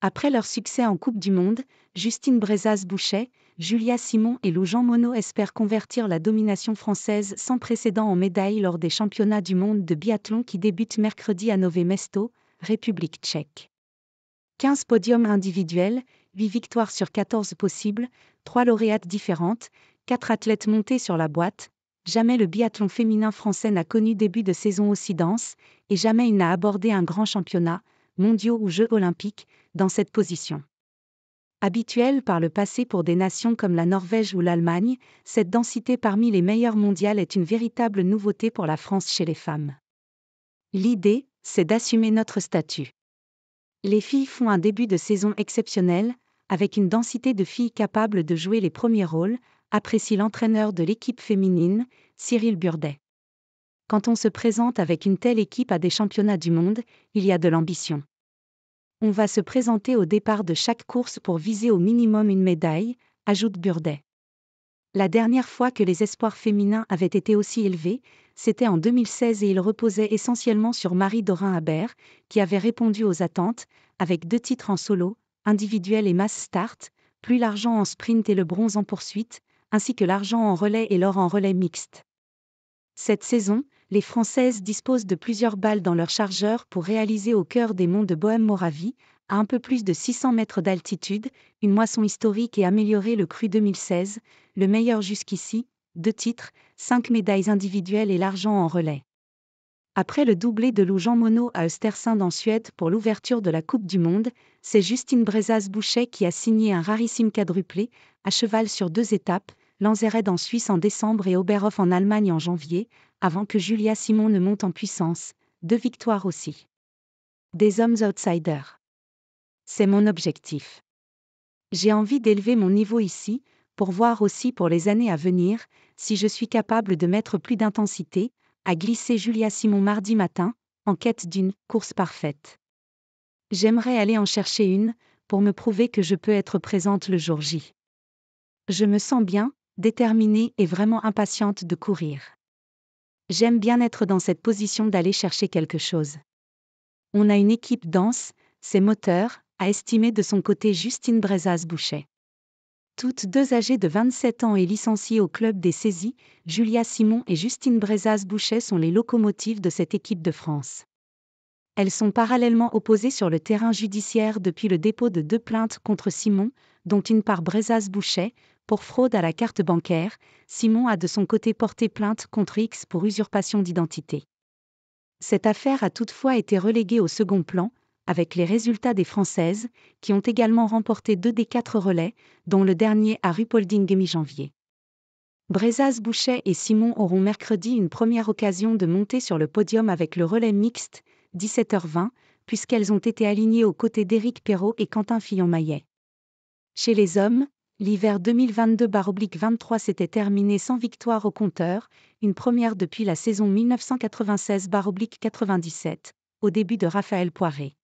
Après leur succès en Coupe du Monde, Justine Brezaz-Bouchet, Julia Simon et Lou-Jean Monod espèrent convertir la domination française sans précédent en médaille lors des championnats du monde de biathlon qui débutent mercredi à Nové Mesto, République tchèque. 15 podiums individuels, 8 victoires sur 14 possibles, 3 lauréates différentes, 4 athlètes montés sur la boîte. Jamais le biathlon féminin français n'a connu début de saison aussi dense, et jamais il n'a abordé un grand championnat, mondiaux ou Jeux olympiques, dans cette position. Habituelle par le passé pour des nations comme la Norvège ou l'Allemagne, cette densité parmi les meilleures mondiales est une véritable nouveauté pour la France chez les femmes. L'idée, c'est d'assumer notre statut. Les filles font un début de saison exceptionnel, avec une densité de filles capables de jouer les premiers rôles, apprécie l'entraîneur de l'équipe féminine, Cyril Burdet. Quand on se présente avec une telle équipe à des championnats du monde, il y a de l'ambition. On va se présenter au départ de chaque course pour viser au minimum une médaille, ajoute Burdet. La dernière fois que les espoirs féminins avaient été aussi élevés, c'était en 2016 et ils reposaient essentiellement sur Marie Dorin Habert, qui avait répondu aux attentes, avec deux titres en solo, individuel et mass start, plus l'argent en sprint et le bronze en poursuite, ainsi que l'argent en relais et l'or en relais mixte. Cette saison, les Françaises disposent de plusieurs balles dans leur chargeur pour réaliser au cœur des monts de Bohème-Moravie, à un peu plus de 600 mètres d'altitude, une moisson historique et améliorer le cru 2016, le meilleur jusqu'ici, deux titres, cinq médailles individuelles et l'argent en relais. Après le doublé de Lou Jean Monod à Östersund en Suède pour l'ouverture de la Coupe du Monde, c'est Justine brezaz bouchet qui a signé un rarissime quadruplé, à cheval sur deux étapes, Lanzered en Suisse en décembre et Oberhof en Allemagne en janvier, avant que Julia Simon ne monte en puissance, deux victoires aussi. Des hommes outsiders. C'est mon objectif. J'ai envie d'élever mon niveau ici, pour voir aussi pour les années à venir, si je suis capable de mettre plus d'intensité, à glisser Julia Simon mardi matin, en quête d'une course parfaite. J'aimerais aller en chercher une, pour me prouver que je peux être présente le jour J. Je me sens bien, déterminée et vraiment impatiente de courir. J'aime bien être dans cette position d'aller chercher quelque chose. On a une équipe dense, c'est moteurs, a estimé de son côté Justine brezaz bouchet Toutes deux âgées de 27 ans et licenciées au club des saisies, Julia Simon et Justine brezaz bouchet sont les locomotives de cette équipe de France. Elles sont parallèlement opposées sur le terrain judiciaire depuis le dépôt de deux plaintes contre Simon, dont une par brezaz bouchet pour fraude à la carte bancaire, Simon a de son côté porté plainte contre X pour usurpation d'identité. Cette affaire a toutefois été reléguée au second plan, avec les résultats des Françaises, qui ont également remporté deux des quatre relais, dont le dernier à Rupolding mi-janvier. Brezaz Bouchet et Simon auront mercredi une première occasion de monter sur le podium avec le relais mixte, 17h20, puisqu'elles ont été alignées aux côtés d'Éric Perrault et Quentin Fillon-Maillet. Chez les hommes, L'hiver 2022-23 s'était terminé sans victoire au compteur, une première depuis la saison 1996-97, au début de Raphaël Poiré.